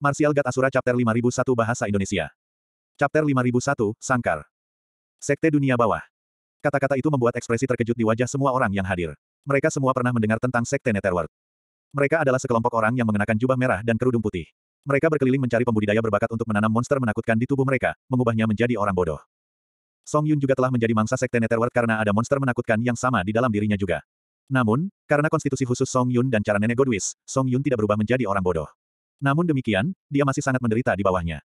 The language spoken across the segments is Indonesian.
Martial God Asura Chapter 5001 Bahasa Indonesia. Chapter 5001, Sangkar. Sekte Dunia Bawah. Kata-kata itu membuat ekspresi terkejut di wajah semua orang yang hadir. Mereka semua pernah mendengar tentang Sekte Netherworld. Mereka adalah sekelompok orang yang mengenakan jubah merah dan kerudung putih. Mereka berkeliling mencari pembudidaya berbakat untuk menanam monster menakutkan di tubuh mereka, mengubahnya menjadi orang bodoh. Song Yun juga telah menjadi mangsa Sekte Netherworld karena ada monster menakutkan yang sama di dalam dirinya juga. Namun, karena konstitusi khusus Song Yun dan cara nenek Godwis, Song Yun tidak berubah menjadi orang bodoh. Namun demikian, dia masih sangat menderita di bawahnya.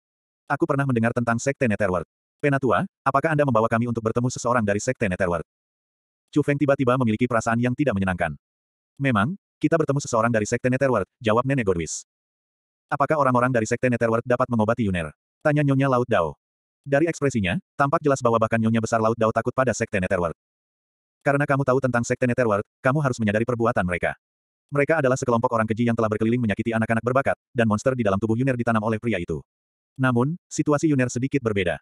Aku pernah mendengar tentang Sekte Netherworld. Penatua, apakah Anda membawa kami untuk bertemu seseorang dari Sekte Netherworld? Chu Feng tiba-tiba memiliki perasaan yang tidak menyenangkan. Memang, kita bertemu seseorang dari Sekte Netherworld, jawab Nenek Godwis. Apakah orang-orang dari Sekte Netherworld dapat mengobati Yuner? Tanya Nyonya Laut Dao. Dari ekspresinya, tampak jelas bahwa bahkan Nyonya Besar Laut Dao takut pada Sekte Netherworld. Karena kamu tahu tentang Sekte Netherworld, kamu harus menyadari perbuatan mereka. Mereka adalah sekelompok orang keji yang telah berkeliling menyakiti anak-anak berbakat, dan monster di dalam tubuh Yuner ditanam oleh pria itu. Namun, situasi Yuner sedikit berbeda.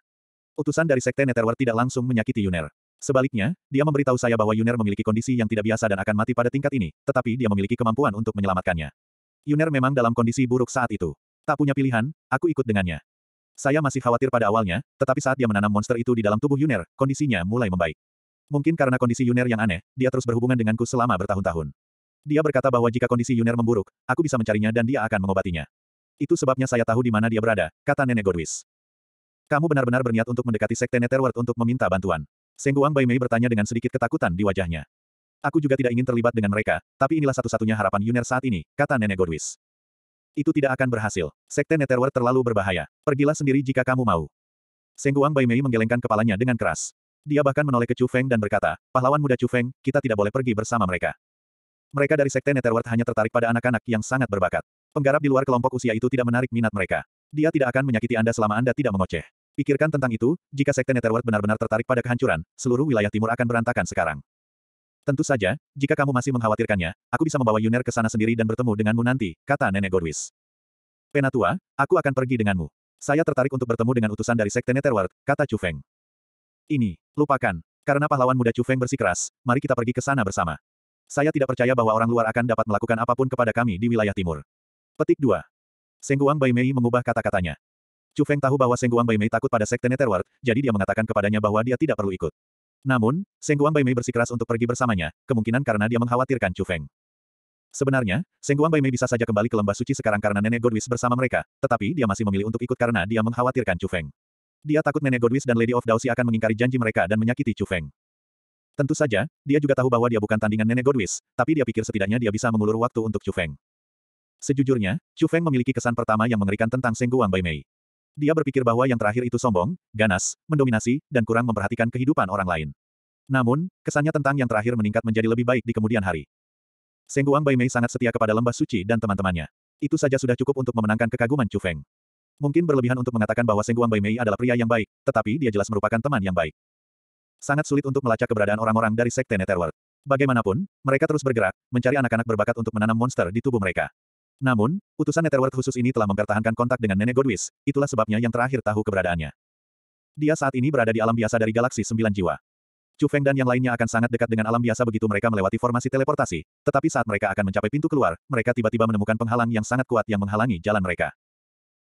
Utusan dari Sekte Netherworld tidak langsung menyakiti Yuner. Sebaliknya, dia memberitahu saya bahwa Yuner memiliki kondisi yang tidak biasa dan akan mati pada tingkat ini, tetapi dia memiliki kemampuan untuk menyelamatkannya. Yuner memang dalam kondisi buruk saat itu. Tak punya pilihan, aku ikut dengannya. Saya masih khawatir pada awalnya, tetapi saat dia menanam monster itu di dalam tubuh Yuner, kondisinya mulai membaik. Mungkin karena kondisi Yuner yang aneh, dia terus berhubungan denganku selama bertahun-tahun. Dia berkata bahwa jika kondisi Yuner memburuk, aku bisa mencarinya dan dia akan mengobatinya. Itu sebabnya saya tahu di mana dia berada, kata Nenek Godwis. Kamu benar-benar berniat untuk mendekati Sekte Netherworld untuk meminta bantuan. Sengguang Bai Mei bertanya dengan sedikit ketakutan di wajahnya. Aku juga tidak ingin terlibat dengan mereka, tapi inilah satu-satunya harapan Yuner saat ini, kata Nenek Godwis. Itu tidak akan berhasil. Sekte Netherworld terlalu berbahaya. Pergilah sendiri jika kamu mau. Sengguang Bai Mei menggelengkan kepalanya dengan keras. Dia bahkan menoleh ke Chu Feng dan berkata, pahlawan muda Chu Feng, kita tidak boleh pergi bersama mereka. Mereka dari Sekte Netherworld hanya tertarik pada anak-anak yang sangat berbakat. Penggarap di luar kelompok usia itu tidak menarik minat mereka. Dia tidak akan menyakiti Anda selama Anda tidak mengoceh. Pikirkan tentang itu, jika Sekte Netherworld benar-benar tertarik pada kehancuran, seluruh wilayah timur akan berantakan sekarang. Tentu saja, jika kamu masih mengkhawatirkannya, aku bisa membawa Yuner ke sana sendiri dan bertemu denganmu nanti, kata Nenek Godwis. Penatua, aku akan pergi denganmu. Saya tertarik untuk bertemu dengan utusan dari Sekte Netherworld, kata Chu Feng. Ini, lupakan. Karena pahlawan muda Chu Feng bersikeras, mari kita pergi ke sana bersama. Saya tidak percaya bahwa orang luar akan dapat melakukan apapun kepada kami di wilayah timur. Petik 2. Sengguang Bai Mei mengubah kata-katanya. Chu Feng tahu bahwa Sengguang Bai Mei takut pada sekte Netherworld, jadi dia mengatakan kepadanya bahwa dia tidak perlu ikut. Namun, Sengguang Bai Mei bersikeras untuk pergi bersamanya, kemungkinan karena dia mengkhawatirkan Chu Feng. Sebenarnya, Sengguang Bai Mei bisa saja kembali ke lembah suci sekarang karena Nenek Godwis bersama mereka, tetapi dia masih memilih untuk ikut karena dia mengkhawatirkan Chu Feng. Dia takut Nenek Godwis dan Lady of Daosi akan mengingkari janji mereka dan menyakiti Chu Feng. Tentu saja, dia juga tahu bahwa dia bukan tandingan nenek Godwis, tapi dia pikir setidaknya dia bisa mengulur waktu untuk Chu Feng. Sejujurnya, Chu Feng memiliki kesan pertama yang mengerikan tentang Sengguang Bai Mei. Dia berpikir bahwa yang terakhir itu sombong, ganas, mendominasi, dan kurang memperhatikan kehidupan orang lain. Namun, kesannya tentang yang terakhir meningkat menjadi lebih baik di kemudian hari. Sengguang Bai Mei sangat setia kepada lembah suci dan teman-temannya. Itu saja sudah cukup untuk memenangkan kekaguman Chu Feng. Mungkin berlebihan untuk mengatakan bahwa Sengguang Bai Mei adalah pria yang baik, tetapi dia jelas merupakan teman yang baik. Sangat sulit untuk melacak keberadaan orang-orang dari Sekte Netherworld. Bagaimanapun, mereka terus bergerak, mencari anak-anak berbakat untuk menanam monster di tubuh mereka. Namun, utusan Netherworld khusus ini telah mempertahankan kontak dengan Nenek Godwis, itulah sebabnya yang terakhir tahu keberadaannya. Dia saat ini berada di alam biasa dari galaksi sembilan jiwa. Chu Feng dan yang lainnya akan sangat dekat dengan alam biasa begitu mereka melewati formasi teleportasi, tetapi saat mereka akan mencapai pintu keluar, mereka tiba-tiba menemukan penghalang yang sangat kuat yang menghalangi jalan mereka.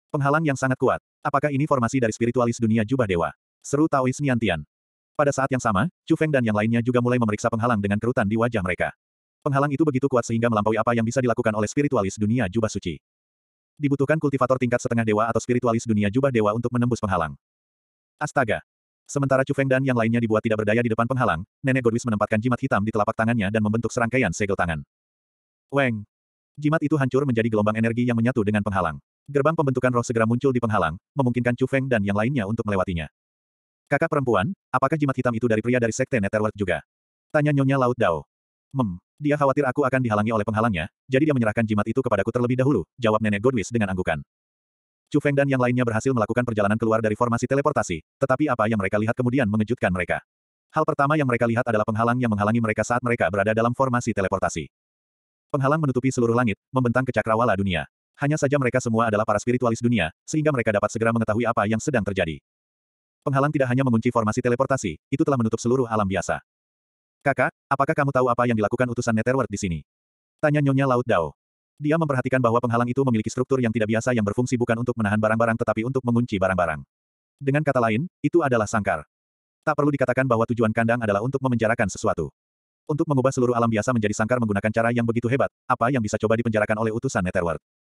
Penghalang yang sangat kuat. Apakah ini formasi dari spiritualis dunia jubah dewa? Seru Taois Niantian. Pada saat yang sama, Chu Feng dan yang lainnya juga mulai memeriksa penghalang dengan kerutan di wajah mereka. Penghalang itu begitu kuat sehingga melampaui apa yang bisa dilakukan oleh spiritualis dunia jubah suci. Dibutuhkan kultivator tingkat setengah dewa atau spiritualis dunia jubah dewa untuk menembus penghalang. Astaga! Sementara Chu Feng dan yang lainnya dibuat tidak berdaya di depan penghalang, Nenek Godwis menempatkan jimat hitam di telapak tangannya dan membentuk serangkaian segel tangan. Weng! Jimat itu hancur menjadi gelombang energi yang menyatu dengan penghalang. Gerbang pembentukan roh segera muncul di penghalang, memungkinkan Chu Feng dan yang lainnya untuk melewatinya. Kakak perempuan, apakah jimat hitam itu dari pria dari sekte Netherworld juga? Tanya Nyonya Laut Dao. Mem, dia khawatir aku akan dihalangi oleh penghalangnya, jadi dia menyerahkan jimat itu kepadaku terlebih dahulu, jawab Nenek Godwis dengan anggukan. Chu Feng dan yang lainnya berhasil melakukan perjalanan keluar dari formasi teleportasi, tetapi apa yang mereka lihat kemudian mengejutkan mereka. Hal pertama yang mereka lihat adalah penghalang yang menghalangi mereka saat mereka berada dalam formasi teleportasi. Penghalang menutupi seluruh langit, membentang ke cakrawala dunia. Hanya saja mereka semua adalah para spiritualis dunia, sehingga mereka dapat segera mengetahui apa yang sedang terjadi. Penghalang tidak hanya mengunci formasi teleportasi, itu telah menutup seluruh alam biasa. Kakak, apakah kamu tahu apa yang dilakukan utusan Netherworld di sini? Tanya Nyonya Laut Dao. Dia memperhatikan bahwa penghalang itu memiliki struktur yang tidak biasa yang berfungsi bukan untuk menahan barang-barang tetapi untuk mengunci barang-barang. Dengan kata lain, itu adalah sangkar. Tak perlu dikatakan bahwa tujuan kandang adalah untuk memenjarakan sesuatu. Untuk mengubah seluruh alam biasa menjadi sangkar menggunakan cara yang begitu hebat, apa yang bisa coba dipenjarakan oleh utusan Netherworld?